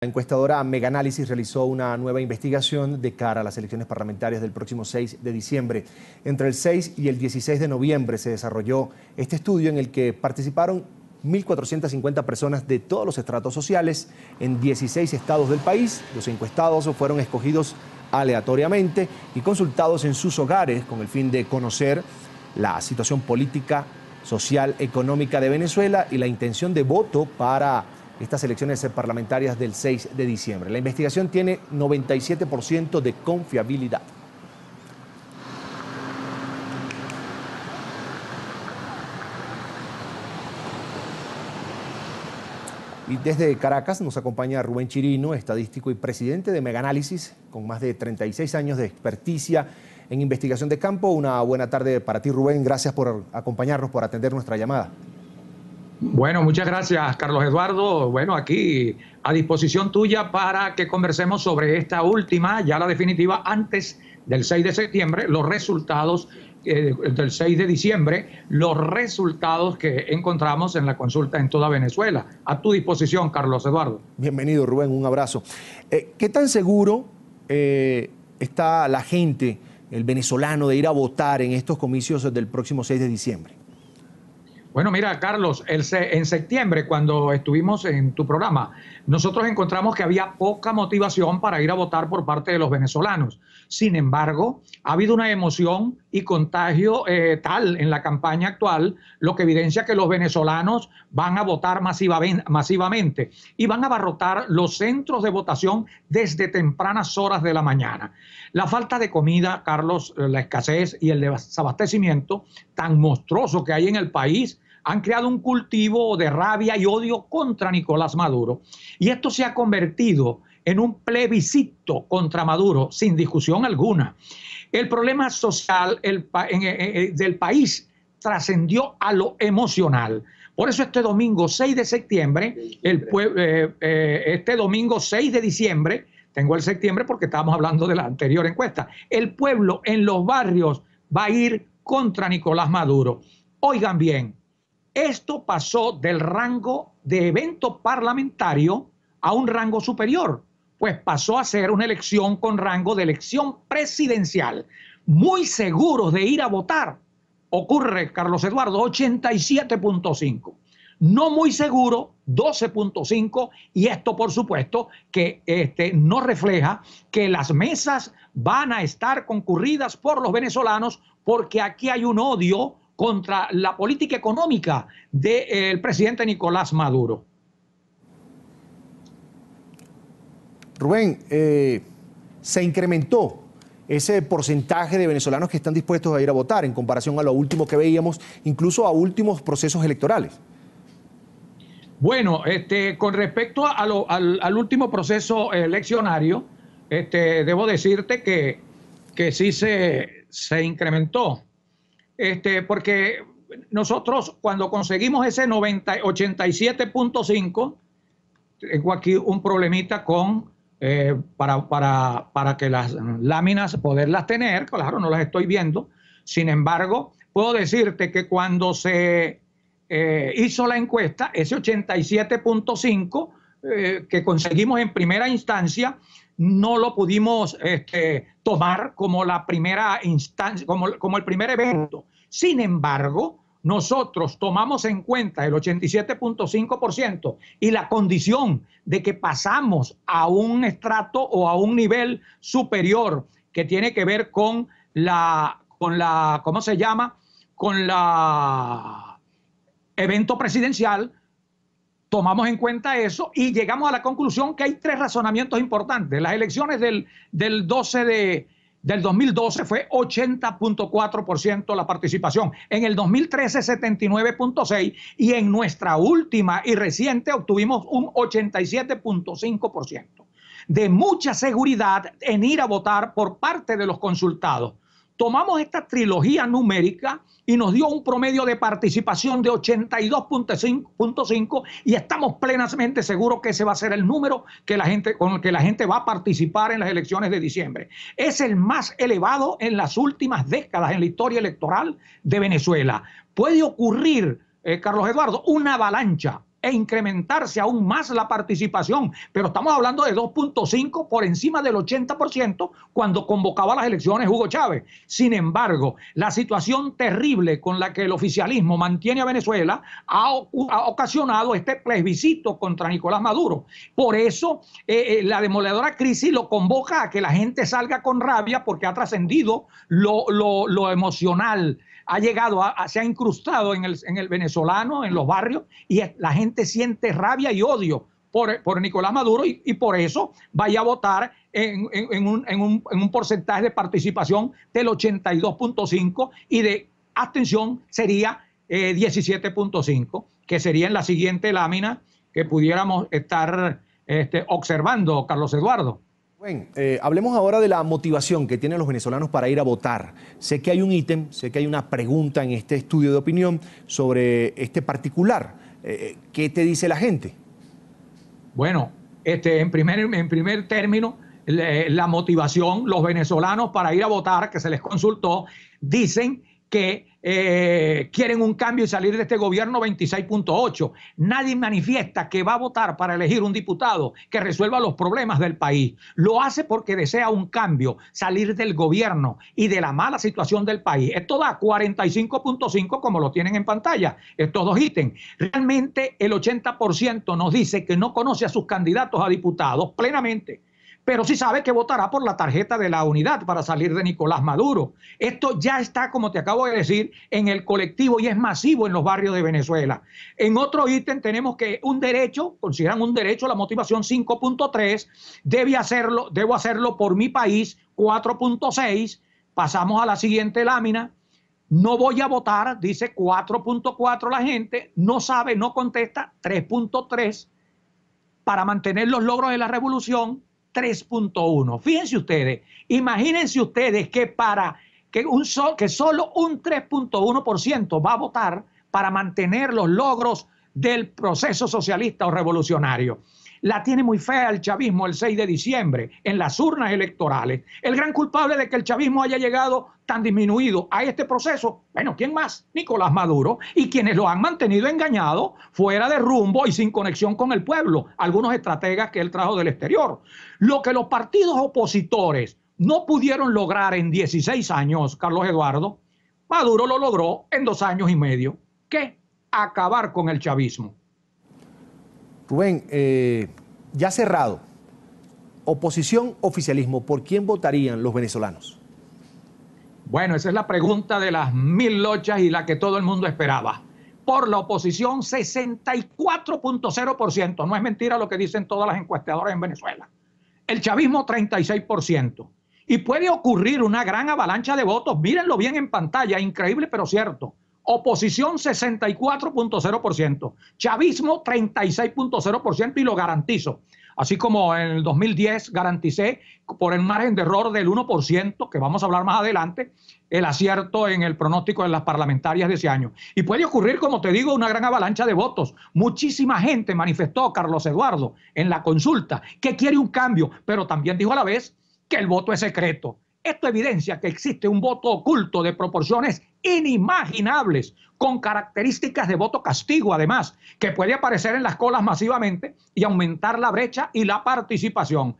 La encuestadora Meganálisis realizó una nueva investigación de cara a las elecciones parlamentarias del próximo 6 de diciembre. Entre el 6 y el 16 de noviembre se desarrolló este estudio en el que participaron 1.450 personas de todos los estratos sociales en 16 estados del país. Los encuestados fueron escogidos aleatoriamente y consultados en sus hogares con el fin de conocer la situación política, social, económica de Venezuela y la intención de voto para estas elecciones parlamentarias del 6 de diciembre. La investigación tiene 97% de confiabilidad. Y desde Caracas nos acompaña Rubén Chirino, estadístico y presidente de Análisis, con más de 36 años de experticia en investigación de campo. Una buena tarde para ti, Rubén. Gracias por acompañarnos, por atender nuestra llamada. Bueno, muchas gracias, Carlos Eduardo. Bueno, aquí a disposición tuya para que conversemos sobre esta última, ya la definitiva, antes del 6 de septiembre, los resultados eh, del 6 de diciembre, los resultados que encontramos en la consulta en toda Venezuela. A tu disposición, Carlos Eduardo. Bienvenido, Rubén, un abrazo. Eh, ¿Qué tan seguro eh, está la gente, el venezolano, de ir a votar en estos comicios del próximo 6 de diciembre? Bueno, mira, Carlos, el en septiembre, cuando estuvimos en tu programa, nosotros encontramos que había poca motivación para ir a votar por parte de los venezolanos. Sin embargo, ha habido una emoción y contagio eh, tal en la campaña actual, lo que evidencia que los venezolanos van a votar masiva masivamente y van a abarrotar los centros de votación desde tempranas horas de la mañana. La falta de comida, Carlos, eh, la escasez y el desabastecimiento tan monstruoso que hay en el país han creado un cultivo de rabia y odio contra Nicolás Maduro. Y esto se ha convertido en un plebiscito contra Maduro, sin discusión alguna. El problema social eh, eh, eh, del país trascendió a lo emocional. Por eso este domingo 6 de septiembre, este domingo 6 de diciembre, tengo el septiembre porque estábamos hablando de la anterior encuesta, el pueblo en los barrios va a ir contra Nicolás Maduro. Oigan bien, esto pasó del rango de evento parlamentario a un rango superior, pues pasó a ser una elección con rango de elección presidencial. Muy seguros de ir a votar, ocurre, Carlos Eduardo, 87.5. No muy seguro, 12.5. Y esto, por supuesto, que este, no refleja que las mesas van a estar concurridas por los venezolanos porque aquí hay un odio contra la política económica del eh, presidente Nicolás Maduro. Rubén, eh, se incrementó ese porcentaje de venezolanos que están dispuestos a ir a votar en comparación a lo último que veíamos, incluso a últimos procesos electorales. Bueno, este, con respecto al, último proceso eleccionario, este, debo decirte que, que sí se, se incrementó este, porque nosotros cuando conseguimos ese 87.5, tengo aquí un problemita con eh, para, que las láminas poderlas tener, claro, no las estoy viendo. Sin embargo, puedo decirte que cuando se eh, hizo la encuesta, ese 87.5 eh, que conseguimos en primera instancia, no lo pudimos este, tomar como la primera instancia, como, el primer evento. Sin embargo, nosotros tomamos en cuenta el 87.5% y la condición de que pasamos a un estrato o a un nivel superior que tiene que ver con la, con la, ¿cómo se llama? Con la evento presidencial, tomamos en cuenta eso y llegamos a la conclusión que hay tres razonamientos importantes. Las elecciones del, 12 de, del 2012 fue 80.4% la participación, en el 2013 79.6% y en nuestra última y reciente obtuvimos un 87.5%. De mucha seguridad en ir a votar por parte de los consultados tomamos esta trilogía numérica y nos dio un promedio de participación de 82.5 y estamos plenamente seguros que ese va a ser el número que la gente, con el que la gente va a participar en las elecciones de diciembre. Es el más elevado en las últimas décadas en la historia electoral de Venezuela. Puede ocurrir, eh, Carlos Eduardo, una avalancha e incrementarse aún más la participación, pero estamos hablando de 2.5 por encima del 80% cuando convocaba las elecciones Hugo Chávez. Sin embargo, la situación terrible con la que el oficialismo mantiene a Venezuela ha, ocasionado este plebiscito contra Nicolás Maduro. Por eso, eh, eh, la demoledora crisis lo convoca a que la gente salga con rabia porque ha trascendido lo, emocional, ha llegado, a, se ha incrustado en el venezolano, en los barrios, y la gente siente rabia y odio por, Nicolás Maduro y, por eso vaya a votar en, un, porcentaje de participación del 82.5 y de abstención sería 17.5, eh, que sería en la siguiente lámina que pudiéramos estar este, observando, Carlos Eduardo. Bueno, eh, hablemos ahora de la motivación que tienen los venezolanos para ir a votar. Sé que hay un ítem, sé que hay una pregunta en este estudio de opinión sobre este particular eh, eh, ¿qué te dice la gente? Bueno, este, en, primer, en primer término, la motivación, los venezolanos para ir a votar, que se les consultó, dicen que eh, quieren un cambio y salir de este gobierno 26.8. Nadie manifiesta que va a votar para elegir un diputado que resuelva los problemas del país. Lo hace porque desea un cambio, salir del gobierno y de la mala situación del país. Esto da 45.5 como lo tienen en pantalla, estos dos ítems. Realmente el 80% nos dice que no conoce a sus candidatos a diputados plenamente pero sí sabe que votará por la tarjeta de la unidad para salir de Nicolás Maduro. Esto ya está, como te acabo de decir, en el colectivo y es masivo en los barrios de Venezuela. En otro ítem tenemos que un derecho, consideran un derecho la motivación 5.3, debe hacerlo, debo hacerlo por mi país 4.6. Pasamos a la siguiente lámina. No voy a votar, dice 4.4 la gente, no sabe, no contesta 3.3 para mantener los logros de la revolución, 3.1. Fíjense ustedes, imagínense ustedes que para que, un sol, que solo un 3.1% va a votar para mantener los logros del proceso socialista o revolucionario la tiene muy fea el chavismo el 6 de diciembre en las urnas electorales. El gran culpable de que el chavismo haya llegado tan disminuido a este proceso, bueno, ¿quién más? Nicolás Maduro y quienes lo han mantenido engañado, fuera de rumbo y sin conexión con el pueblo, algunos estrategas que él trajo del exterior. Lo que los partidos opositores no pudieron lograr en 16 años, Carlos Eduardo, Maduro lo logró en dos años y medio. que Acabar con el chavismo. Rubén, eh, ya cerrado, oposición, oficialismo, ¿por quién votarían los venezolanos? Bueno, esa es la pregunta de las mil lochas y la que todo el mundo esperaba. Por la oposición, 64.0%. No es mentira lo que dicen todas las encuestadoras en Venezuela. El chavismo, 36%. Y puede ocurrir una gran avalancha de votos. Mírenlo bien en pantalla, increíble pero cierto. Oposición 64.0%, chavismo 36.0% y lo garantizo. Así como en el 2010 garanticé por el margen de error del 1%, que vamos a hablar más adelante, el acierto en el pronóstico de las parlamentarias de ese año. Y puede ocurrir, como te digo, una gran avalancha de votos. Muchísima gente manifestó, Carlos Eduardo, en la consulta, que quiere un cambio, pero también dijo a la vez que el voto es secreto. Esto evidencia que existe un voto oculto de proporciones inimaginables, con características de voto castigo además, que puede aparecer en las colas masivamente y aumentar la brecha y la participación.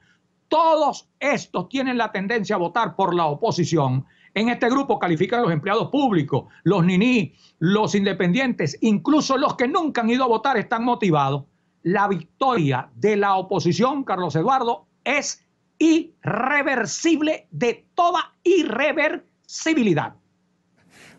Todos estos tienen la tendencia a votar por la oposición. En este grupo califican los empleados públicos, los niní, los independientes, incluso los que nunca han ido a votar están motivados. La victoria de la oposición, Carlos Eduardo, es irreversible de toda irreversibilidad.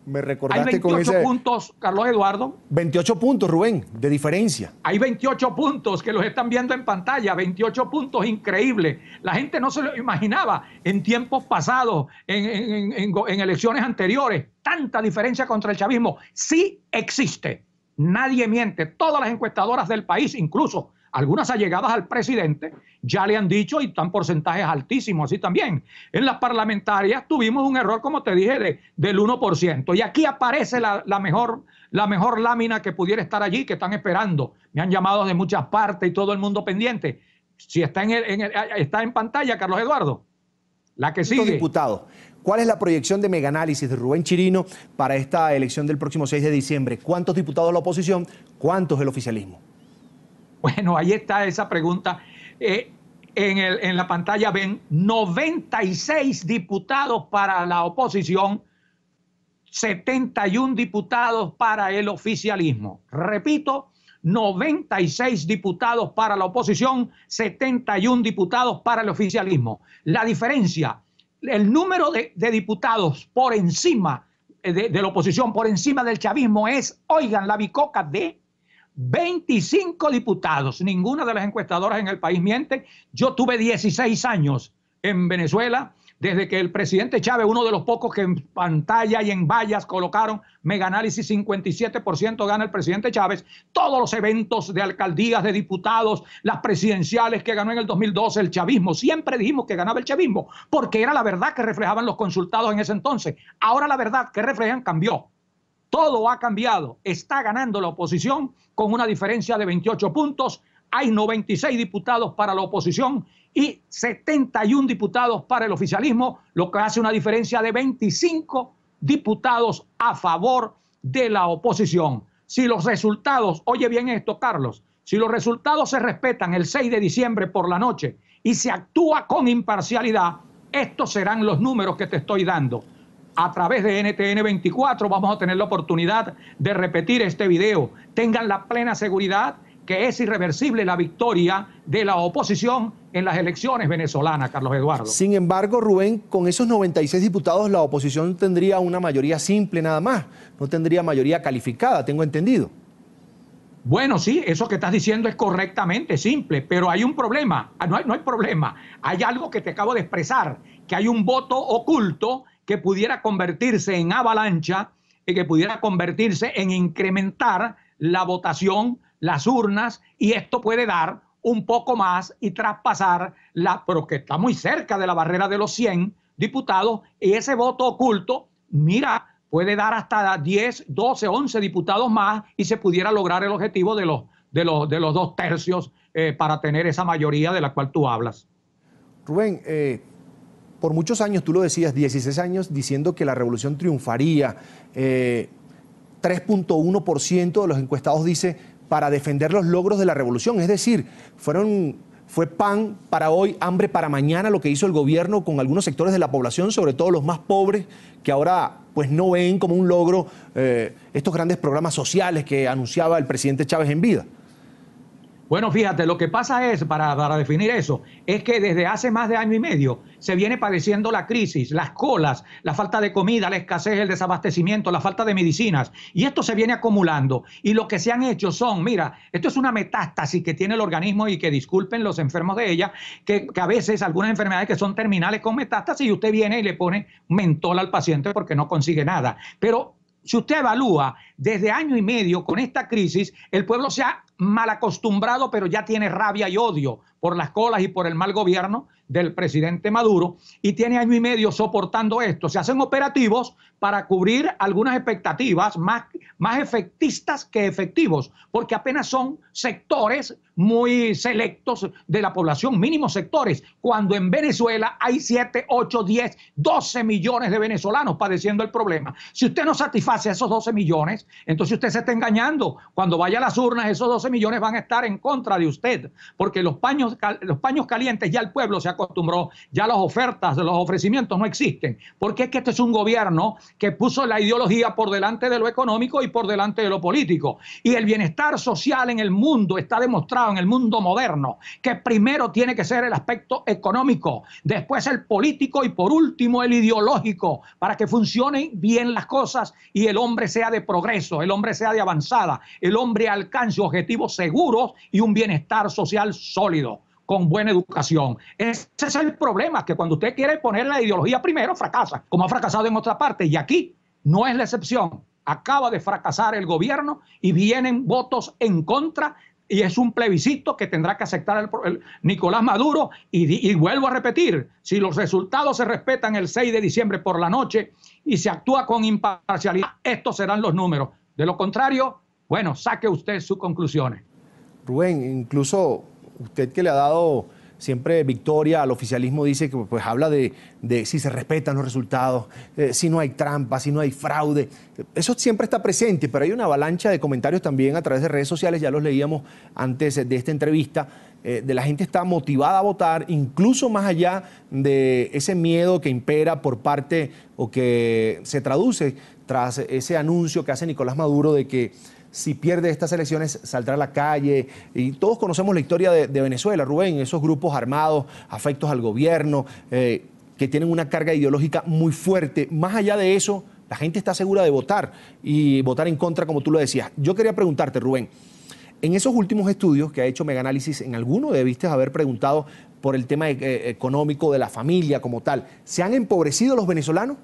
Me recordaste Hay 28 puntos, Carlos Eduardo. 28 puntos, Rubén, de diferencia. Hay 28 puntos que los están viendo en pantalla, 28 puntos increíbles. La gente no se lo imaginaba en tiempos pasados, en elecciones anteriores. Tanta diferencia contra el chavismo. Sí existe. Nadie miente. Todas las encuestadoras del país, incluso algunas allegadas al presidente, ya le han dicho y están porcentajes altísimos así también. En las parlamentarias tuvimos un error, como te dije, del 1%. Y aquí aparece la, mejor, lámina que pudiera estar allí, que están esperando. Me han llamado de muchas partes y todo el mundo pendiente. Si está en, está en pantalla, Carlos Eduardo. La que sigue. diputados. ¿cuál es la proyección de Meganálisis de Rubén Chirino para esta elección del próximo 6 de diciembre? ¿Cuántos diputados de la oposición? ¿Cuántos el oficialismo? Bueno, ahí está esa pregunta. Eh, en, la pantalla ven 96 diputados para la oposición, 71 diputados para el oficialismo. Repito, 96 diputados para la oposición, 71 diputados para el oficialismo. La diferencia, el número de, diputados por encima eh, de, la oposición, por encima del chavismo es, oigan, la bicoca de 25 diputados. Ninguna de las encuestadoras en el país miente. Yo tuve 16 años en Venezuela. Desde que el presidente Chávez, uno de los pocos que en pantalla y en vallas colocaron mega análisis, 57% gana el presidente Chávez, todos los eventos de alcaldías, de diputados, las presidenciales que ganó en el 2012 el chavismo, siempre dijimos que ganaba el chavismo, porque era la verdad que reflejaban los consultados en ese entonces. Ahora la verdad que reflejan cambió. Todo ha cambiado. Está ganando la oposición con una diferencia de 28 puntos. Hay 96 diputados para la oposición y 71 diputados para el oficialismo, lo que hace una diferencia de 25 diputados a favor de la oposición. Si los resultados, oye bien esto Carlos, si los resultados se respetan el 6 de diciembre por la noche y se actúa con imparcialidad, estos serán los números que te estoy dando a través de NTN 24 vamos a tener la oportunidad de repetir este video. Tengan la plena seguridad que es irreversible la victoria de la oposición en las elecciones venezolanas, Carlos Eduardo. Sin embargo, Rubén, con esos 96 diputados la oposición tendría una mayoría simple nada más, no tendría mayoría calificada, tengo entendido. Bueno, sí, eso que estás diciendo es correctamente simple, pero hay un problema, ah, no hay, no hay problema, hay algo que te acabo de expresar, que hay un voto oculto que pudiera convertirse en avalancha y que pudiera convertirse en incrementar la votación, las urnas, y esto puede dar un poco más y traspasar la, pero que está muy cerca de la barrera de los 100 diputados, y ese voto oculto, mira, puede dar hasta 10, 12, 11 diputados más y se pudiera lograr el objetivo de los, de los, de los dos tercios eh, para tener esa mayoría de la cual tú hablas. Rubén, eh, por muchos años, tú lo decías, 16 años, diciendo que la revolución triunfaría. 3.1% eh, de los encuestados dice para defender los logros de la revolución. Es decir, fueron, fue pan para hoy, hambre para mañana lo que hizo el gobierno con algunos sectores de la población, sobre todo los más pobres, que ahora pues no ven como un logro eh, estos grandes programas sociales que anunciaba el presidente Chávez en vida. Bueno, fíjate, lo que pasa es, para, definir eso, es que desde hace más de año y medio se viene padeciendo la crisis, las colas, la falta de comida, la escasez, el desabastecimiento, la falta de medicinas. Y esto se viene acumulando. Y lo que se han hecho son, mira, esto es una metástasis que tiene el organismo y que disculpen los enfermos de ella, que, que a veces algunas enfermedades que son terminales con metástasis y usted viene y le pone mentol al paciente porque no consigue nada. Pero si usted evalúa desde año y medio con esta crisis, el pueblo se ha mal acostumbrado, pero ya tiene rabia y odio por las colas y por el mal gobierno del presidente Maduro y tiene año y medio soportando esto. Se hacen operativos para cubrir algunas expectativas más, más efectistas que efectivos, porque apenas son sectores muy selectos de la población, mínimos sectores, cuando en Venezuela hay 7, 8, 10, 12 millones de venezolanos padeciendo el problema. Si usted no satisface a esos 12 millones, entonces usted se está engañando. Cuando vaya a las urnas, esos 12 millones van a estar en contra de usted, porque los paños, los paños calientes ya el pueblo se acostumbró, ya las ofertas, los ofrecimientos no existen, porque es que este es un gobierno que puso la ideología por delante de lo económico y por delante de lo político. Y el bienestar social en el mundo está demostrado en el mundo moderno, que primero tiene que ser el aspecto económico, después el político y por último el ideológico, para que funcionen bien las cosas y el hombre sea de progreso, el hombre sea de avanzada, el hombre alcance objetivos seguros y un bienestar social sólido con buena educación. Ese es el problema, que cuando usted quiere poner la ideología primero, fracasa, como ha fracasado en otra parte. Y aquí no es la excepción. Acaba de fracasar el gobierno y vienen votos en contra y es un plebiscito que tendrá que aceptar el, Nicolás Maduro. Y, y, vuelvo a repetir, si los resultados se respetan el 6 de diciembre por la noche y se actúa con imparcialidad, estos serán los números. De lo contrario, bueno, saque usted sus conclusiones. Rubén, incluso usted que le ha dado siempre Victoria al oficialismo dice que pues, habla de, si se respetan los resultados, eh, si no hay trampa, si no hay fraude. Eso siempre está presente, pero hay una avalancha de comentarios también a través de redes sociales, ya los leíamos antes de esta entrevista, eh, de la gente está motivada a votar, incluso más allá de ese miedo que impera por parte o que se traduce tras ese anuncio que hace Nicolás Maduro de que si pierde estas elecciones saldrá a la calle. Y todos conocemos la historia de, Venezuela, Rubén, esos grupos armados, afectos al gobierno, eh, que tienen una carga ideológica muy fuerte. Más allá de eso, la gente está segura de votar y votar en contra, como tú lo decías. Yo quería preguntarte, Rubén, en esos últimos estudios que ha hecho Meganálisis, en alguno debiste haber preguntado por el tema eh, eh, económico de la familia como tal, ¿se han empobrecido los venezolanos?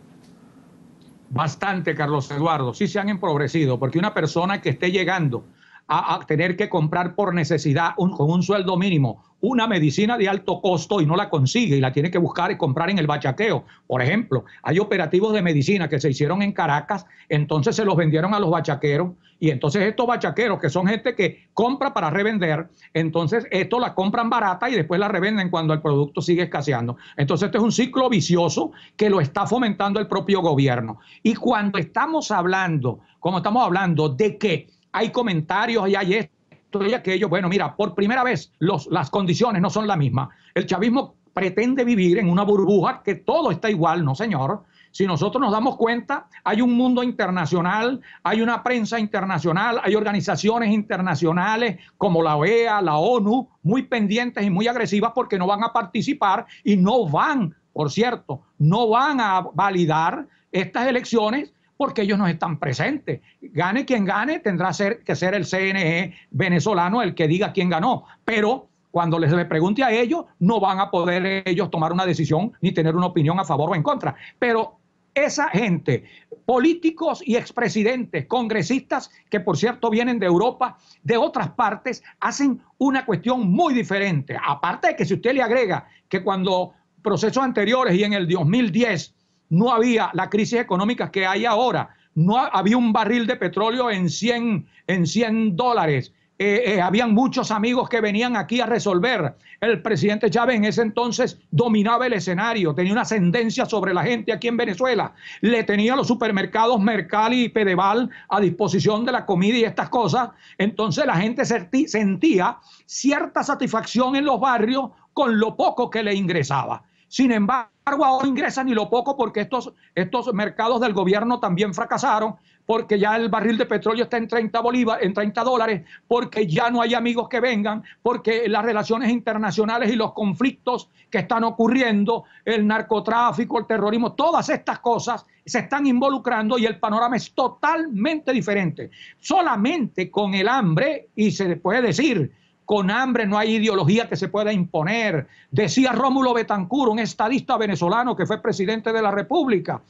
Bastante, Carlos Eduardo. Sí se han empobrecido, porque una persona que esté llegando a, tener que comprar por necesidad con un sueldo mínimo una medicina de alto costo y no la consigue y la tiene que buscar y comprar en el bachaqueo. Por ejemplo, hay operativos de medicina que se hicieron en Caracas, entonces se los vendieron a los bachaqueros y entonces estos bachaqueros que son gente que compra para revender, entonces esto la compran barata y después la revenden cuando el producto sigue escaseando. Entonces este es un ciclo vicioso que lo está fomentando el propio gobierno. Y cuando estamos hablando, como estamos hablando de que hay comentarios y hay esto y aquello. Bueno, mira, por primera vez las condiciones no son las mismas. El chavismo pretende vivir en una burbuja que todo está igual, no señor. Si nosotros nos damos cuenta, hay un mundo internacional, hay una prensa internacional, hay organizaciones internacionales como la OEA, la ONU, muy pendientes y muy agresivas porque no van a participar y no van, por cierto, no van a validar estas elecciones porque ellos no están presentes. Gane quien gane, tendrá ser, que ser el CNE venezolano el que diga quién ganó, pero cuando les le pregunte a ellos, no van a poder ellos tomar una decisión ni tener una opinión a favor o en contra. Pero esa gente, políticos y expresidentes, congresistas, que por cierto vienen de Europa, de otras partes, hacen una cuestión muy diferente. Aparte de que si usted le agrega que cuando procesos anteriores y en el 2010 no había la crisis económica que hay ahora. No había un barril de petróleo en 100, en 100 dólares. Eh, eh, habían muchos amigos que venían aquí a resolver. El presidente Chávez en ese entonces dominaba el escenario, tenía una ascendencia sobre la gente aquí en Venezuela. Le tenía los supermercados Mercal y Pedeval a disposición de la comida y estas cosas. Entonces la gente sentía cierta satisfacción en los barrios con lo poco que le ingresaba. Sin embargo, ahora ingresan y lo poco porque estos, estos mercados del gobierno también fracasaron, porque ya el barril de petróleo está en 30 en 30 dólares, porque ya no hay amigos que vengan, porque las relaciones internacionales y los conflictos que están ocurriendo, el narcotráfico, el terrorismo, todas estas cosas se están involucrando y el panorama es totalmente diferente. Solamente con el hambre, y se puede decir, con hambre no hay ideología que se pueda imponer. Decía Rómulo Betancur, un estadista venezolano que fue presidente de la República.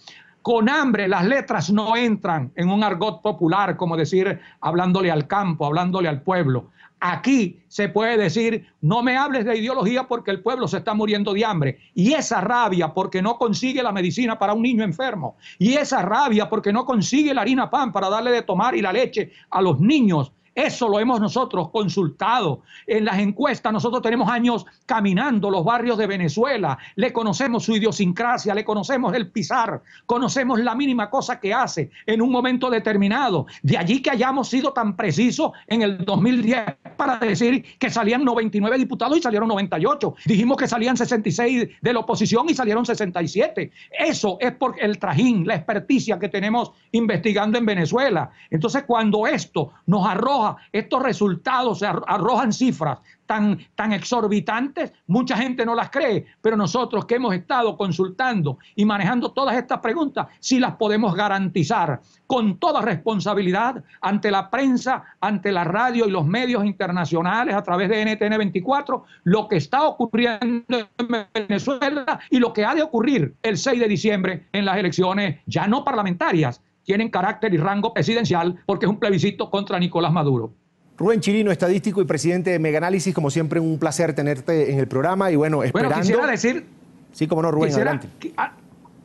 Con hambre las letras no entran en un argot popular, como decir hablándole al campo, hablándole al pueblo. Aquí se puede decir, no me hables de ideología porque el pueblo se está muriendo de hambre. Y esa rabia porque no consigue la medicina para un niño enfermo. Y esa rabia porque no consigue la harina pan para darle de tomar y la leche a los niños eso lo hemos nosotros consultado. En las encuestas nosotros tenemos años caminando los barrios de Venezuela, le conocemos su idiosincrasia, le conocemos el pisar, conocemos la mínima cosa que hace en un momento determinado. De allí que hayamos sido tan precisos en el 2010 para decir que salían 99 diputados y salieron 98. Dijimos que salían 66 de la oposición y salieron 67. Eso es por el trajín, la experticia que tenemos investigando en Venezuela. Entonces cuando esto nos arroja estos resultados arrojan cifras tan, tan exorbitantes, mucha gente no las cree, pero nosotros que hemos estado consultando y manejando todas estas preguntas, si las podemos garantizar con toda responsabilidad ante la prensa, ante la radio y los medios internacionales a través de NTN 24, lo que está ocurriendo en Venezuela y lo que ha de ocurrir el 6 de diciembre en las elecciones ya no parlamentarias, tienen carácter y rango presidencial porque es un plebiscito contra Nicolás Maduro. Rubén Chirino, estadístico y presidente de Meganálisis, como siempre un placer tenerte en el programa y bueno, esperando... Bueno, quisiera decir... Sí, como no, Rubén, adelante.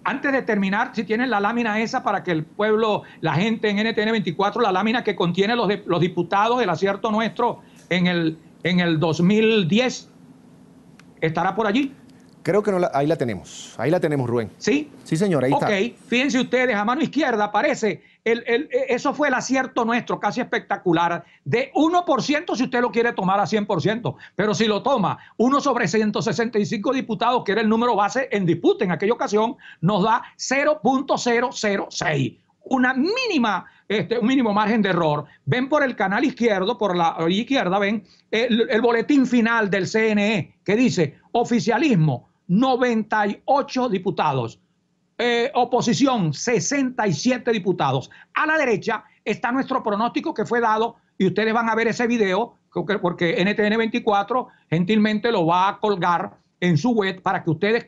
Antes de terminar, si tienen la lámina esa para que el pueblo, la gente en NTN 24, la lámina que contiene los, los diputados del acierto nuestro en el, en el 2010, estará por allí. Creo que ahí la tenemos. Ahí la tenemos, Rubén. ¿Sí? Sí, señor, ahí está. Ok, fíjense ustedes, a mano izquierda aparece. E, eso fue el acierto nuestro, casi espectacular. De 1% si usted lo quiere tomar a 100%. Pero si lo toma 1 sobre 165 diputados, que era el número base en disputa en aquella ocasión, nos da 0.006 una mínima, este, un mínimo margen de error. Ven por el canal izquierdo, por la izquierda, ven el boletín final del CNE que dice oficialismo 98 diputados. Eh, oposición, 67 diputados. A la derecha está nuestro pronóstico que fue dado y ustedes van a ver ese video porque NTN 24 gentilmente lo va a colgar en su web para que ustedes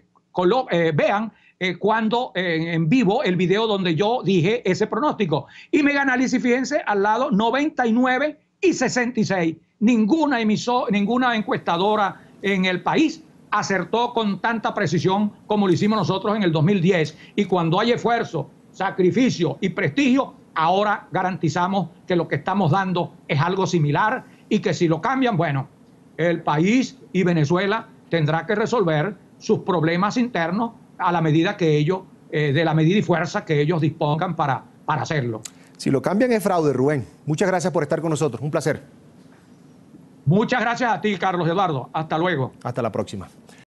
eh, vean eh, cuando en vivo el video donde yo dije ese pronóstico. Y Mega Análisis, fíjense, al lado 99 y 66. Ninguna emisora, ninguna encuestadora en el país acertó con tanta precisión como lo hicimos nosotros en el 2010. Y cuando hay esfuerzo, sacrificio y prestigio, ahora garantizamos que lo que estamos dando es algo similar y que si lo cambian, bueno, el país y Venezuela tendrá que resolver sus problemas internos a la medida que ellos, eh, de la medida y fuerza que ellos dispongan para, para hacerlo. Si lo cambian es fraude, Rubén. Muchas gracias por estar con nosotros. Un placer. Muchas gracias a ti, Carlos Eduardo. Hasta luego. Hasta la próxima.